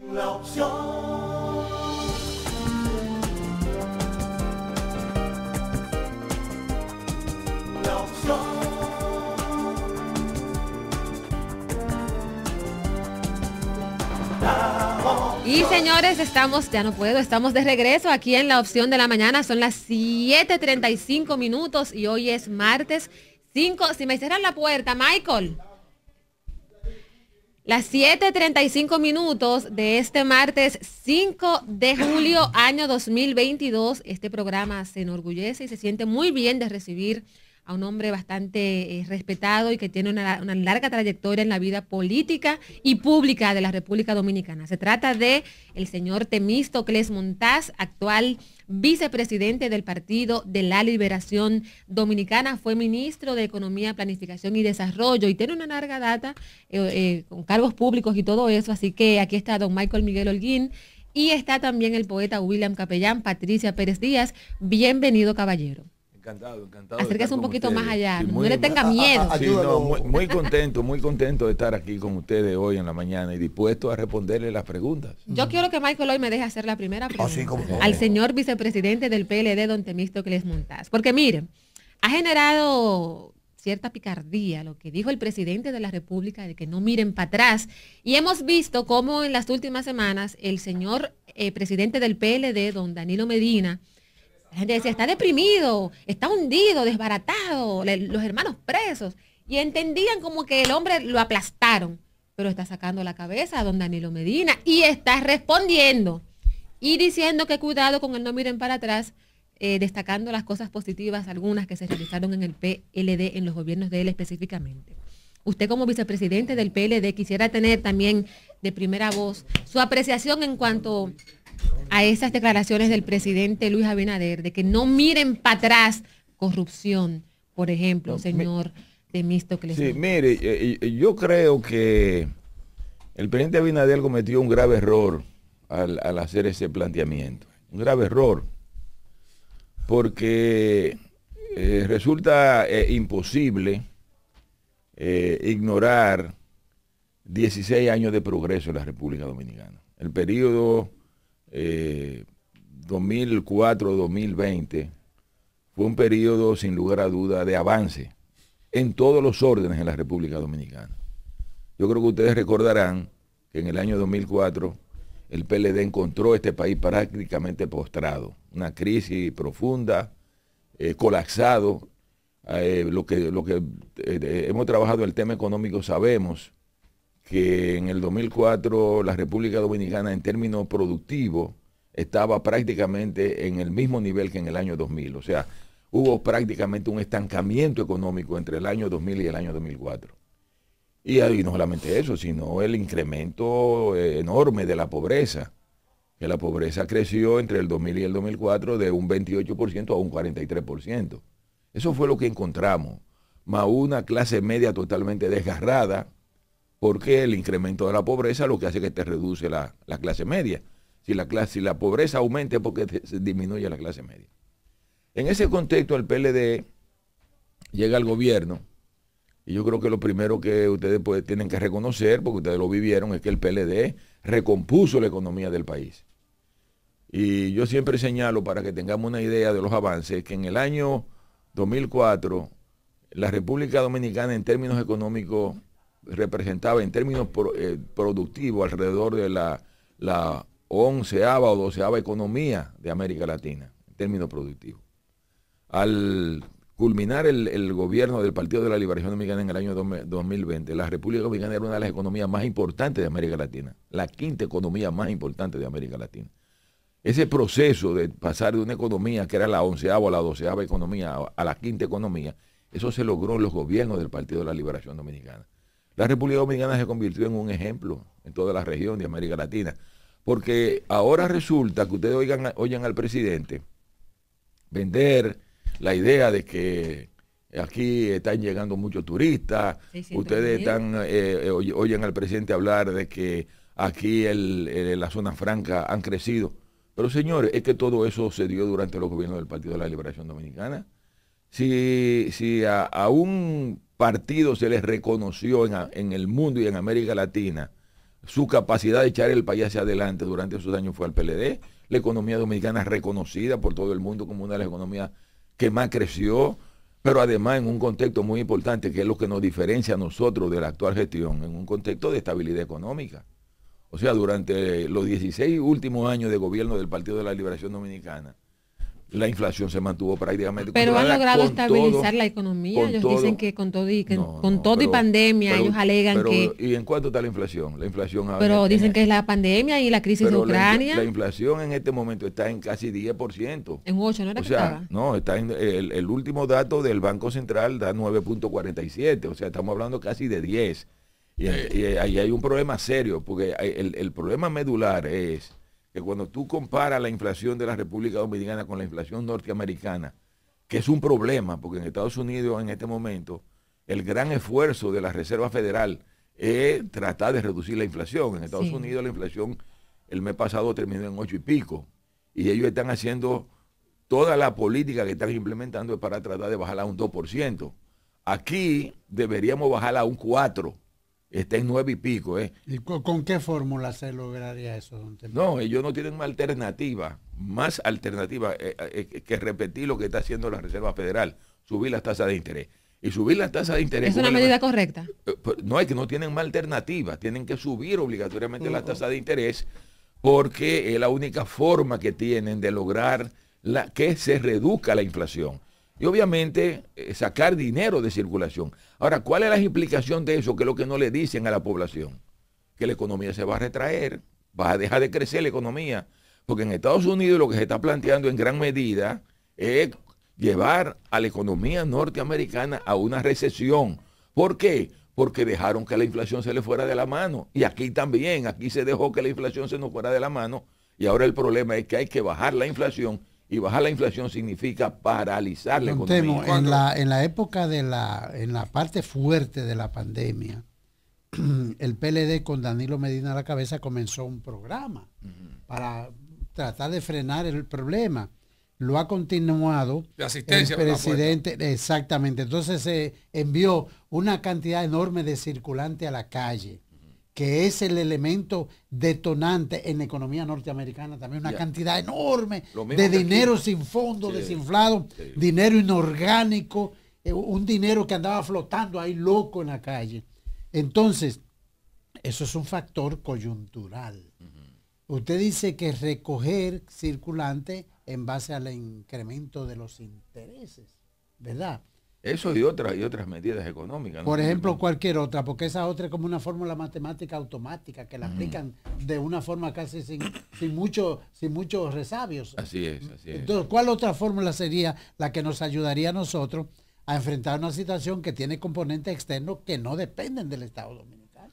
La opción. Y señores, estamos, ya no puedo, estamos de regreso aquí en la opción de la mañana. Son las 7.35 minutos y hoy es martes 5. Si me cierran la puerta, Michael. Las 7.35 minutos de este martes 5 de julio año 2022, este programa se enorgullece y se siente muy bien de recibir a un hombre bastante eh, respetado y que tiene una, larga trayectoria en la vida política y pública de la República Dominicana. Se trata de el señor Temístocles Montaz, actual vicepresidente del Partido de la Liberación Dominicana, fue ministro de Economía, Planificación y Desarrollo y tiene una larga data eh, eh, con cargos públicos y todo eso. Así que aquí está don Michael Miguel Holguín y está también el poeta William Capellán, Patricia Pérez Díaz. Bienvenido, caballero. Encantado, encantado. Acérquese un poquito más allá, no le tenga miedo. muy, contento, muy contento de estar aquí con ustedes hoy en la mañana y dispuesto a responderle las preguntas. Yo quiero que Michael hoy me deje hacer la primera ah, pregunta al señor vicepresidente del PLD, don Temisto les Montás. Porque miren, ha generado cierta picardía lo que dijo el presidente de la República de que no miren para atrás. Y hemos visto cómo en las últimas semanas el señor eh, presidente del PLD, don Danilo Medina, la gente decía, está deprimido, está hundido, desbaratado, los hermanos presos. Y entendían como que el hombre lo aplastaron, pero está sacando la cabeza a don Danilo Medina y está respondiendo y diciendo que cuidado con el no miren para atrás, eh, destacando las cosas positivas, algunas que se realizaron en el PLD, en los gobiernos de él específicamente. Usted como vicepresidente del PLD quisiera tener también de primera voz su apreciación en cuanto a esas declaraciones del presidente Luis Abinader de que no miren para atrás corrupción, por ejemplo, señor de Temístocles. Sí, mire, eh, eh, yo creo que el presidente Abinader cometió un grave error al, hacer ese planteamiento. Un grave error. Porque eh, resulta imposible ignorar 16 años de progreso en la República Dominicana. El periodo 2004-2020 eh, fue un periodo sin lugar a duda de avance en todos los órdenes en la República Dominicana. Yo creo que ustedes recordarán que en el año 2004 el PLD encontró este país prácticamente postrado, una crisis profunda, eh, colapsado. Eh, lo que, lo que hemos trabajado el tema económico sabemos que en el 2004 la República Dominicana en términos productivos estaba prácticamente en el mismo nivel que en el año 2000. O sea, hubo prácticamente un estancamiento económico entre el año 2000 y el año 2004. Y, no solamente eso, sino el incremento eh, enorme de la pobreza, que la pobreza creció entre el 2000 y el 2004 de un 28% a un 43%. Eso fue lo que encontramos, más una clase media totalmente desgarrada, porque el incremento de la pobreza lo que hace es que te reduce la, clase media. Si la, clase, la pobreza aumenta es porque se disminuye la clase media. En ese contexto el PLD llega al gobierno y yo creo que lo primero que ustedes pues, tienen que reconocer, porque ustedes lo vivieron, es que el PLD recompuso la economía del país. Y yo siempre señalo, para que tengamos una idea de los avances, que en el año 2004 la República Dominicana en términos económicos representaba en términos eh, productivos alrededor de la, onceava o doceava economía de América Latina, en términos productivos. Al culminar el, el, gobierno del Partido de la Liberación Dominicana en el año 2020, la República Dominicana era una de las economías más importantes de América Latina, la quinta economía más importante de América Latina. Ese proceso de pasar de una economía que era la onceava o la doceava economía a la quinta economía, eso se logró en los gobiernos del Partido de la Liberación Dominicana. La República Dominicana se convirtió en un ejemplo en toda la región de América Latina. Porque ahora resulta que ustedes oigan, oyen al presidente vender la idea de que aquí están llegando muchos turistas, ustedes están, eh, eh, oyen al presidente hablar de que aquí el, la zona franca han crecido. Pero señores, es que todo eso se dio durante los gobiernos del Partido de la Liberación Dominicana. Si, si Partido se les reconoció en, el mundo y en América Latina su capacidad de echar el país hacia adelante durante esos años fue al PLD. La economía dominicana es reconocida por todo el mundo como una de las economías que más creció, pero además en un contexto muy importante, que es lo que nos diferencia a nosotros de la actual gestión, en un contexto de estabilidad económica. O sea, durante los 16 últimos años de gobierno del Partido de la Liberación Dominicana, la inflación se mantuvo prácticamente Pero han logrado estabilizar la economía. Ellos dicen que con todo y, con todo y pandemia, ellos alegan que... ¿Y en cuánto está la inflación? La inflación... Pero dicen este que es la pandemia y la crisis de Ucrania. La, inflación en este momento está en casi 10%. En 8, ¿no era o sea, No, está en el, último dato del Banco Central da 9.47, o sea, estamos hablando casi de 10. Y, ahí hay un problema serio, porque el problema medular es que cuando tú comparas la inflación de la República Dominicana con la inflación norteamericana, que es un problema, porque en Estados Unidos en este momento el gran esfuerzo de la Reserva Federal es tratar de reducir la inflación. En Estados Unidos la inflación el mes pasado terminó en ocho y pico, y ellos están haciendo toda la política que están implementando para tratar de bajarla a un 2%. Aquí deberíamos bajarla a un 4% está en nueve y pico. ¿eh? ¿Y con, qué fórmula se lograría eso? Don no, ellos no tienen más alternativa, más alternativa eh, eh, eh, que repetir lo que está haciendo la Reserva Federal, subir las tasas de interés. Y subir las tasas de interés. ¿Es una medida correcta? Pues, no, es que no tienen más alternativa, tienen que subir obligatoriamente la mm. tasa de interés porque es la única forma que tienen de lograr que se reduzca la inflación y obviamente eh, sacar dinero de circulación. Ahora, ¿cuál es la implicación de eso? Que es lo que no le dicen a la población. Que la economía se va a retraer, va a dejar de crecer la economía. Porque en Estados Unidos lo que se está planteando en gran medida es llevar a la economía norteamericana a una recesión. ¿Por qué? Porque dejaron que la inflación se le fuera de la mano. Y aquí también, aquí se dejó que la inflación se nos fuera de la mano. Y ahora el problema es que hay que bajar la inflación y bajar la inflación significa paralizar la En la, en la época de la, en la parte fuerte de la pandemia, el PLD con Danilo Medina a la cabeza comenzó un programa para tratar de frenar el problema. Lo ha continuado asistencia el presidente, exactamente. Entonces se envió una cantidad enorme de circulante a la calle que es el elemento detonante en la economía norteamericana, también una cantidad enorme de dinero sin fondo, desinflado, dinero inorgánico, eh, un dinero que andaba flotando ahí loco en la calle. Entonces, eso es un factor coyuntural. Usted dice que recoger circulante en base al incremento de los intereses, ¿verdad? Eso y, y otras medidas económicas. Por ejemplo, cualquier otra, porque esa otra es como una fórmula matemática automática que la aplican de una forma casi sin, sin, mucho, sin muchos resabios. Así es, así es. Entonces, ¿cuál otra fórmula sería la que nos ayudaría a nosotros a enfrentar una situación que tiene componentes externos que no dependen del Estado Dominicano?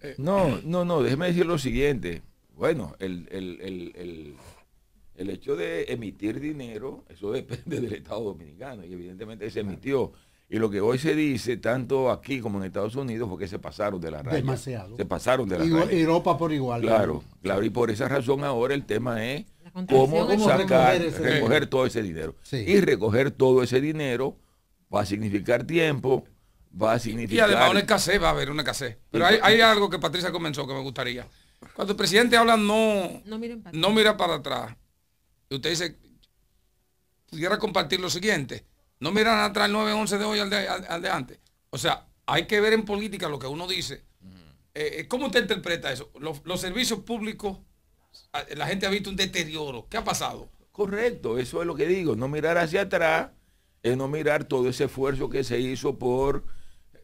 Eh, no, no, no, déjeme decir lo siguiente. Bueno, el el hecho de emitir dinero, eso depende del Estado dominicano y evidentemente se emitió. Y lo que hoy se dice, tanto aquí como en Estados Unidos, fue que se pasaron de la raya. Demasiado. Se pasaron de la radio. raya. Europa por igual. Claro, claro. Y por esa razón ahora el tema es cómo sacar, recoger, todo ese dinero. Y recoger todo ese dinero va a significar tiempo, va a significar... Y además una escasez, va a haber una escasez. Pero hay, algo que Patricia comenzó que me gustaría. Cuando el presidente habla, no, no, mira para atrás usted dice, pudiera compartir lo siguiente, no mirar atrás el 9-11 de hoy al de, al, antes. O sea, hay que ver en política lo que uno dice. Eh, eh, ¿Cómo usted interpreta eso? Los, los, servicios públicos, la gente ha visto un deterioro. ¿Qué ha pasado? Correcto, eso es lo que digo. No mirar hacia atrás es no mirar todo ese esfuerzo que se hizo por,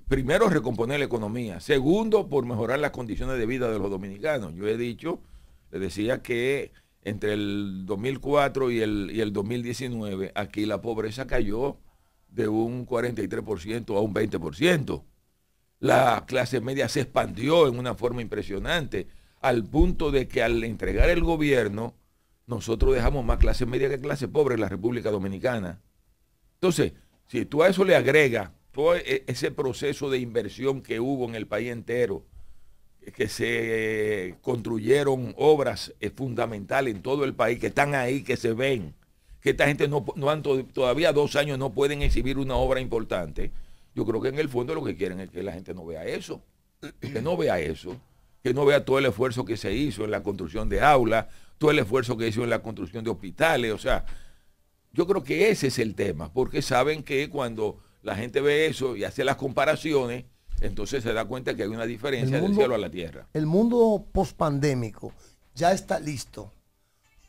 primero, recomponer la economía. Segundo, por mejorar las condiciones de vida de los dominicanos. Yo he dicho, le decía que entre el 2004 y el, 2019, aquí la pobreza cayó de un 43% a un 20%. La clase media se expandió en una forma impresionante, al punto de que al entregar el gobierno, nosotros dejamos más clase media que clase pobre en la República Dominicana. Entonces, si tú a eso le agregas todo e, ese proceso de inversión que hubo en el país entero, que se construyeron obras eh, fundamentales en todo el país, que están ahí, que se ven, que esta gente no, no todavía dos años no pueden exhibir una obra importante. Yo creo que en el fondo lo que quieren es que la gente no vea eso, que no vea eso, que no vea todo el esfuerzo que se hizo en la construcción de aulas, todo el esfuerzo que hizo en la construcción de hospitales, o sea, yo creo que ese es el tema, porque saben que cuando la gente ve eso y hace las comparaciones, entonces se da cuenta que hay una diferencia del cielo a la tierra. El mundo pospandémico ya está listo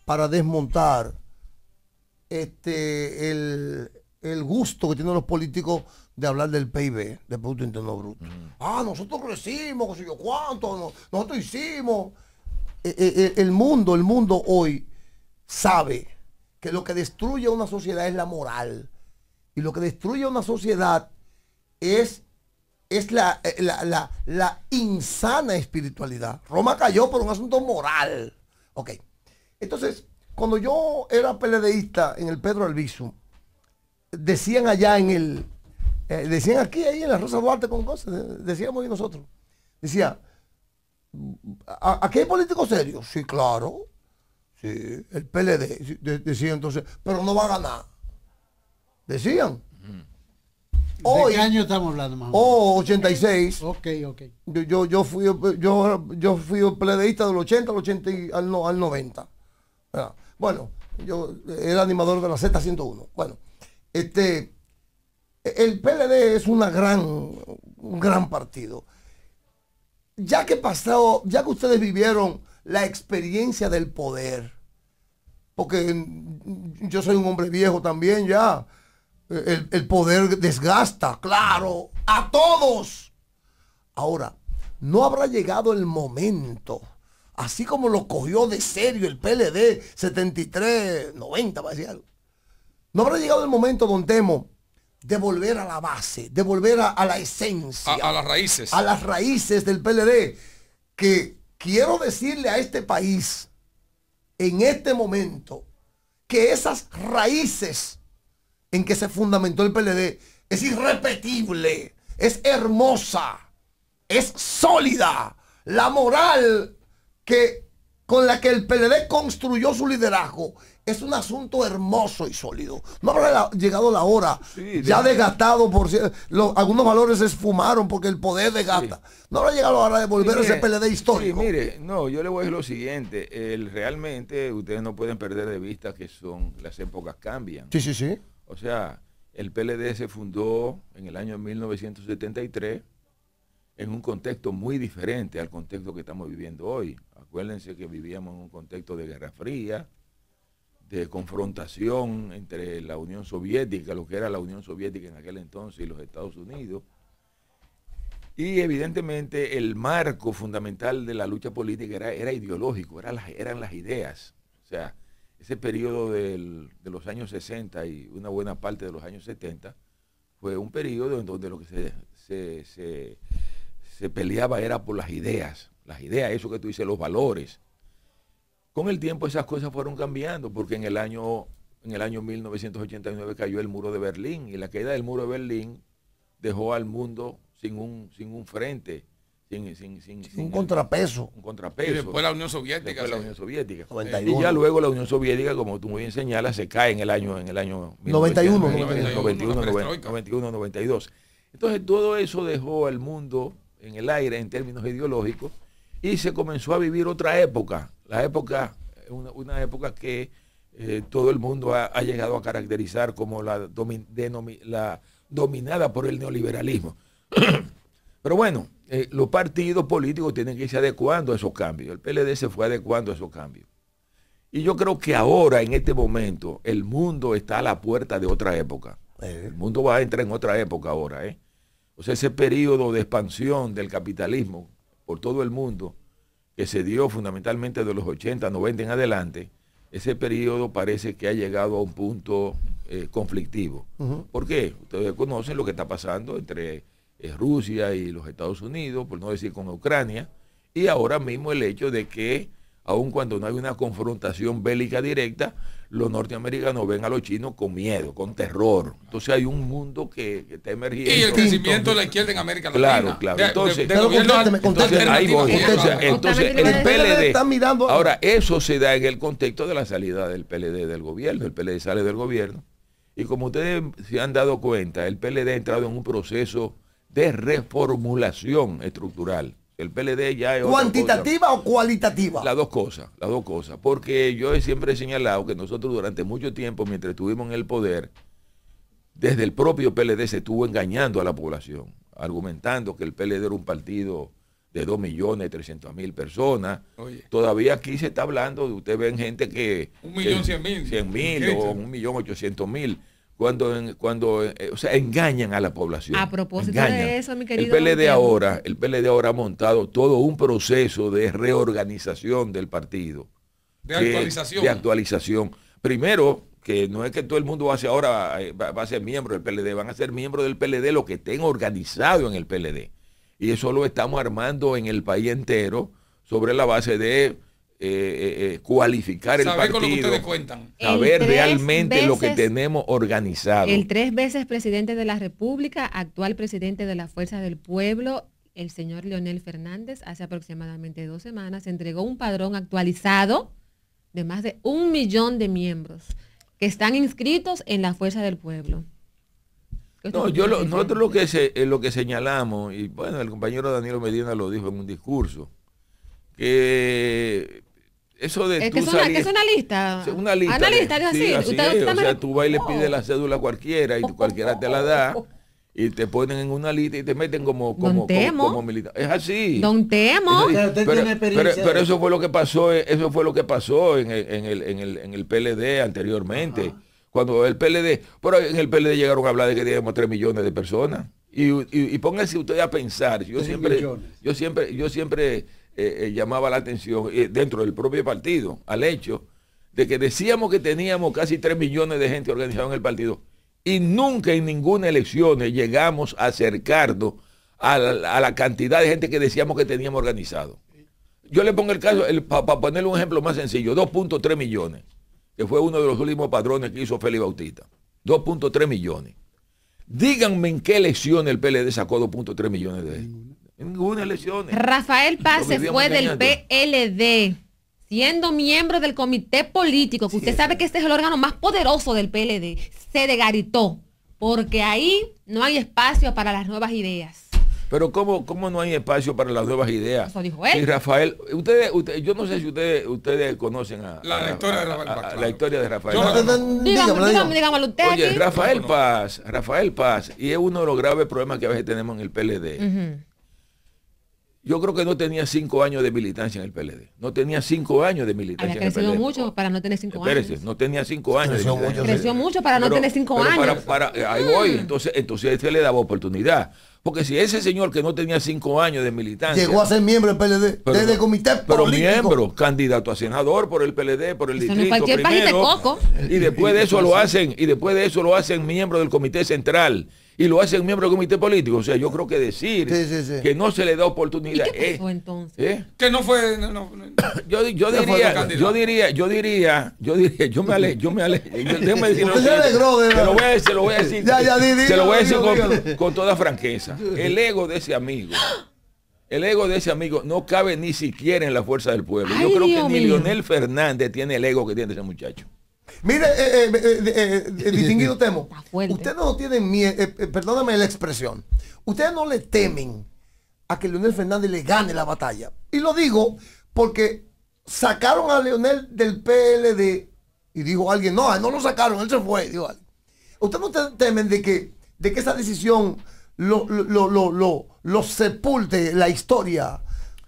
para desmontar este, el, gusto que tienen los políticos de hablar del PIB, del Producto Interno Bruto. Mm. Ah, nosotros crecimos, no cuánto, nosotros hicimos. E, e, e, el, mundo, el mundo hoy sabe que lo que destruye a una sociedad es la moral. Y lo que destruye a una sociedad es es eh, la, insana espiritualidad. Roma cayó por un asunto moral. Ok. Entonces, cuando yo era peledeísta en el Pedro Albizu, decían allá en el. Eh, decían aquí, ahí en la Rosa Duarte con cosas, eh, decíamos y nosotros. Decía, ¿aquí hay políticos serios? Sí, claro. Sí, el PLD. Decían entonces, pero no va a ganar. Decían qué año estamos hablando, más Oh, 86. Ok, ok. Yo, yo, fui yo, yo fui del 80 al 80 al, no, al 90. Ah, bueno, yo era animador de la Z101. Bueno, este el PLD es una gran, un gran partido. Ya que pasado, ya que ustedes vivieron la experiencia del poder, porque yo soy un hombre viejo también ya, el, poder desgasta, claro, a todos. Ahora, no habrá llegado el momento así como lo cogió de serio el PLD 73, 90, va algo. No habrá llegado el momento, don Temo, de volver a la base, de volver a, la esencia. a, las raíces. A las raíces del PLD. Que quiero decirle a este país, en este momento, que esas raíces en que se fundamentó el PLD es irrepetible, es hermosa, es sólida. La moral que, con la que el PLD construyó su liderazgo es un asunto hermoso y sólido. No habrá llegado la hora, sí, ya desgastado por algunos valores se esfumaron porque el poder desgasta. No habrá llegado la hora de volver a ese PLD histórico. mire, no, yo le voy a decir lo siguiente, realmente ustedes no pueden perder de vista que son las épocas cambian. Sí, sí, sí. O sea, el PLD se fundó en el año 1973 en un contexto muy diferente al contexto que estamos viviendo hoy. Acuérdense que vivíamos en un contexto de Guerra Fría, de confrontación entre la Unión Soviética, lo que era la Unión Soviética en aquel entonces, y los Estados Unidos. Y evidentemente el marco fundamental de la lucha política era, ideológico, eran las, eran las ideas. O sea, ese periodo de los años 60 y una buena parte de los años 70 fue un periodo en donde lo que se, se, peleaba era por las ideas, las ideas, eso que tú dices, los valores. Con el tiempo esas cosas fueron cambiando, porque en el año, en el año 1989 cayó el muro de Berlín y la caída del muro de Berlín dejó al mundo sin un, sin un frente un contrapeso. Un contrapeso. Y después la Unión Soviética. la Unión Soviética. Y ya luego la Unión Soviética, como tú muy bien señalas, se cae en el año, en el año 91, 91, 92. Entonces todo eso dejó al mundo en el aire en términos ideológicos y se comenzó a vivir otra época, la época, una, época que eh, todo el mundo ha, llegado a caracterizar como la dominada por el neoliberalismo. Pero bueno, eh, los partidos políticos tienen que irse adecuando a esos cambios. El PLD se fue adecuando a esos cambios. Y yo creo que ahora, en este momento, el mundo está a la puerta de otra época. Eh. El mundo va a entrar en otra época ahora. ¿eh? O sea, ese periodo de expansión del capitalismo por todo el mundo, que se dio fundamentalmente de los 80, 90 en adelante, ese periodo parece que ha llegado a un punto eh, conflictivo. ¿Por qué? Ustedes conocen lo que está pasando entre Rusia y los Estados Unidos, por no decir con Ucrania, y ahora mismo el hecho de que, aun cuando no hay una confrontación bélica directa, los norteamericanos ven a los chinos con miedo, con terror. Entonces hay un mundo que, está emergiendo. Y el crecimiento de la izquierda en América Latina. Claro, claro. Entonces, el PLD. ahora, eso se da en el contexto de la salida del PLD del gobierno. El PLD sale del gobierno. Y como ustedes se han dado cuenta, el PLD ha entrado en un proceso de reformulación estructural. El PLD ya ¿Cuantitativa o cualitativa? Las dos cosas, las dos cosas. Porque yo siempre he señalado que nosotros durante mucho tiempo, mientras estuvimos en el poder, desde el propio PLD se estuvo engañando a la población, argumentando que el PLD era un partido de 2 millones mil personas. Todavía aquí se está hablando, de, usted ven gente que... Un millón mil. mil o un mil cuando, cuando eh, o sea, engañan a la población. A propósito de eso, mi querido. El PLD ahora, el PLD ahora ha montado todo un proceso de reorganización del partido. De actualización. De actualización. Primero, que no es que todo el mundo va ahora eh, va, a ser miembro del PLD, van a ser miembros del PLD los que estén organizados en el PLD. Y eso lo estamos armando en el país entero sobre la base de eh, eh, eh, cualificar el partido. Saber lo realmente lo que tenemos organizado. El tres veces presidente de la República, actual presidente de la Fuerza del Pueblo, el señor Leonel Fernández, hace aproximadamente dos semanas, entregó un padrón actualizado de más de un millón de miembros que están inscritos en la Fuerza del Pueblo. yo nosotros lo que, lo que señalamos, y bueno, el compañero Daniel Medina lo dijo en un discurso, que eso de es, que es, una, es una lista. Una lista. es así. o sea, tú vas y le oh. pides la cédula cualquiera y cualquiera te la da y te ponen en una lista y te meten como como, como, militar. Es así. Don Temo. Pero, eso fue lo que pasó, eso fue lo que pasó en el, en el, en el, el PLD anteriormente. Cuando el PLD, pero en el PLD llegaron a hablar de que teníamos 3 millones de personas. Y, y, y ustedes a pensar, yo siempre, yo siempre, yo siempre eh, eh, llamaba la atención eh, dentro del propio partido, al hecho de que decíamos que teníamos casi 3 millones de gente organizada en el partido y nunca en ninguna elección llegamos a acercarnos a la, cantidad de gente que decíamos que teníamos organizado. Yo le pongo el caso, para ponerle un ejemplo más sencillo, 2.3 millones, que fue uno de los últimos padrones que hizo Félix Bautista. 2.3 millones. Díganme en qué elección el PLD sacó 2.3 millones de Ninguna elección. Rafael Paz se fue del PLD, siendo miembro del comité político, que usted sabe que este es el órgano más poderoso del PLD, se degaritó, porque ahí no hay espacio para las nuevas ideas. Pero ¿cómo, cómo no hay espacio para las nuevas ideas? Eso dijo él. Y Rafael, ustedes, yo no sé si ustedes, ustedes conocen a, la, historia de Rafael Paz. Rafael dígame, dígame, usted Oye, Rafael Paz, Rafael Paz, y es uno de los graves problemas que a veces tenemos en el PLD yo creo que no tenía cinco años de militancia en el PLD. No tenía cinco años de militancia. en el PLD. mucho para no tener cinco años. No tenía cinco años. Creció, mucho, para no tener cinco años. Eh, ahí voy. Mm. Entonces, entonces se le daba oportunidad. Porque si ese señor que no tenía cinco años de militancia. Llegó a ser miembro del PLD, desde el comité Pero miembro, candidato a senador por el PLD, por el distrito primero, Y después de eso lo hacen, y después de eso lo hacen miembro del comité central y lo hacen miembro del comité político. O sea, yo creo que decir que no se le da oportunidad. qué pasó, entonces? ¿eh? Que no fue. yo, diría, yo, diría, yo diría, yo diría, yo me alejo, yo me alejo. se alegró de se lo voy a, se lo voy a decir. con, toda franqueza. El ego de ese amigo. El ego de ese amigo no cabe ni siquiera en la fuerza del pueblo. Yo creo que ni Fernández tiene el ego que tiene ese muchacho. Mire, eh, eh, eh, distinguido Temo, ustedes no tienen miedo, perdóname la expresión, ustedes no le temen a que Leonel Fernández le gane la batalla. Y lo digo porque sacaron a Leonel del PLD y dijo alguien, no, no lo sacaron, él se fue. ¿Ustedes no temen de que, de que esa decisión lo, lo, lo, lo, sepulte la historia?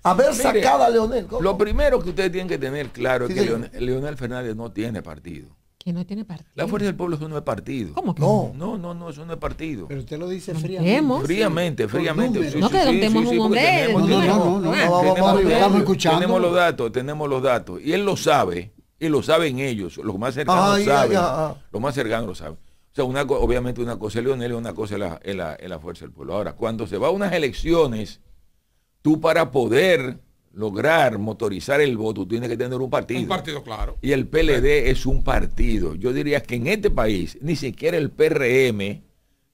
Haber sacado a Leonel. Lo primero que ustedes tienen que tener claro es que Leonel Fernández no tiene partido. Que no tiene partido. La Fuerza del Pueblo es no es partido. ¿Cómo que no? No, no, no, eso no es partido. Pero usted lo dice fríamente. Fríamente, fríamente. no que un hombre. No, no, no, no, estamos escuchando. Tenemos los datos, tenemos los datos. Y él lo sabe, y lo saben ellos. Los más cercanos ah, lo saben. Ah. Los más cercanos lo saben. O sea, una, obviamente una cosa es Leonel y una cosa es la, la, la Fuerza del Pueblo. Ahora, cuando se va a unas elecciones, tú para poder lograr motorizar el voto, tiene que tener un partido. Un partido, claro. Y el PLD es un partido. Yo diría que en este país ni siquiera el PRM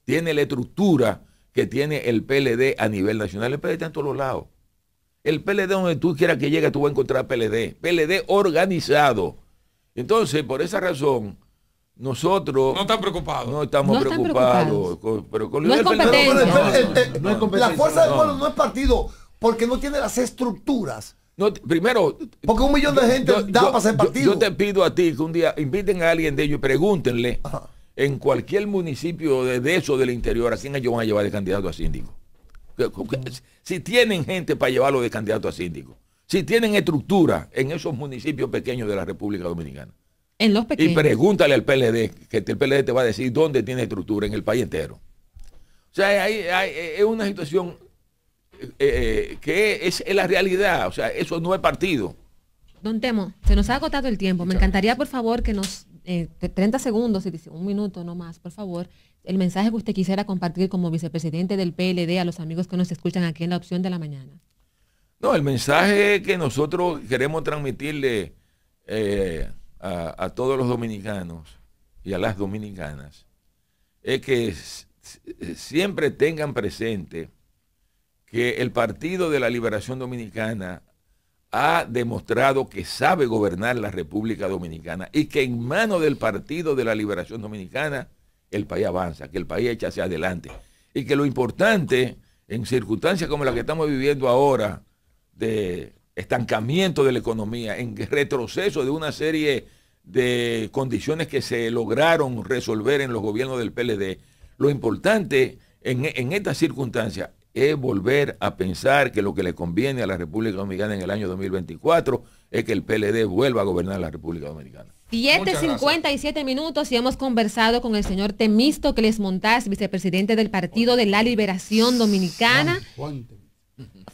tiene la estructura que tiene el PLD a nivel nacional. El PLD está en todos los lados. El PLD donde tú quieras que llegue, tú vas a encontrar PLD. PLD organizado. Entonces, por esa razón, nosotros... No estamos preocupados. No estamos preocupados. pero no, La fuerza del pueblo no es partido porque no tiene las estructuras. primero. Porque un millón de gente da para ser partido. Yo, te pido a ti que un día inviten a alguien de ellos y pregúntenle en cualquier municipio de, eso del interior a quién ellos van a llevar de candidato a síndico. Si tienen gente para llevarlo de candidato a síndico. Si tienen estructura en esos municipios pequeños de la República Dominicana. En los pequeños. Y pregúntale al PLD, que el PLD te va a decir dónde tiene estructura en el país entero. O sea, es una situación eh, eh, que es, la realidad, o sea, eso no es partido. Don Temo, se nos ha agotado el tiempo. Me encantaría, por favor, que nos, 30 eh, segundos, un minuto no más, por favor, el mensaje que usted quisiera compartir como vicepresidente del PLD a los amigos que nos escuchan aquí en la opción de la mañana. No, el mensaje que nosotros queremos transmitirle a, todos los dominicanos y a las dominicanas es que siempre tengan presente que el Partido de la Liberación Dominicana ha demostrado que sabe gobernar la República Dominicana y que en manos del Partido de la Liberación Dominicana el país avanza, que el país echa hacia adelante. Y que lo importante, en circunstancias como las que estamos viviendo ahora, de estancamiento de la economía, en retroceso de una serie de condiciones que se lograron resolver en los gobiernos del PLD, lo importante en, en estas circunstancias es volver a pensar que lo que le conviene a la República Dominicana en el año 2024 es que el PLD vuelva a gobernar la República Dominicana. 7.57 minutos y hemos conversado con el señor Temisto les Montás, vicepresidente del Partido de la Liberación Dominicana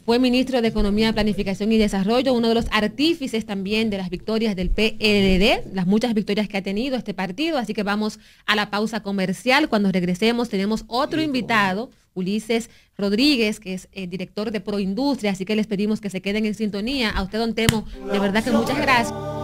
fue ministro de Economía, Planificación y Desarrollo, uno de los artífices también de las victorias del PLD, las muchas victorias que ha tenido este partido. Así que vamos a la pausa comercial. Cuando regresemos tenemos otro invitado, Ulises Rodríguez, que es el eh, director de Proindustria. Así que les pedimos que se queden en sintonía. A usted, don Temo, de verdad que muchas gracias.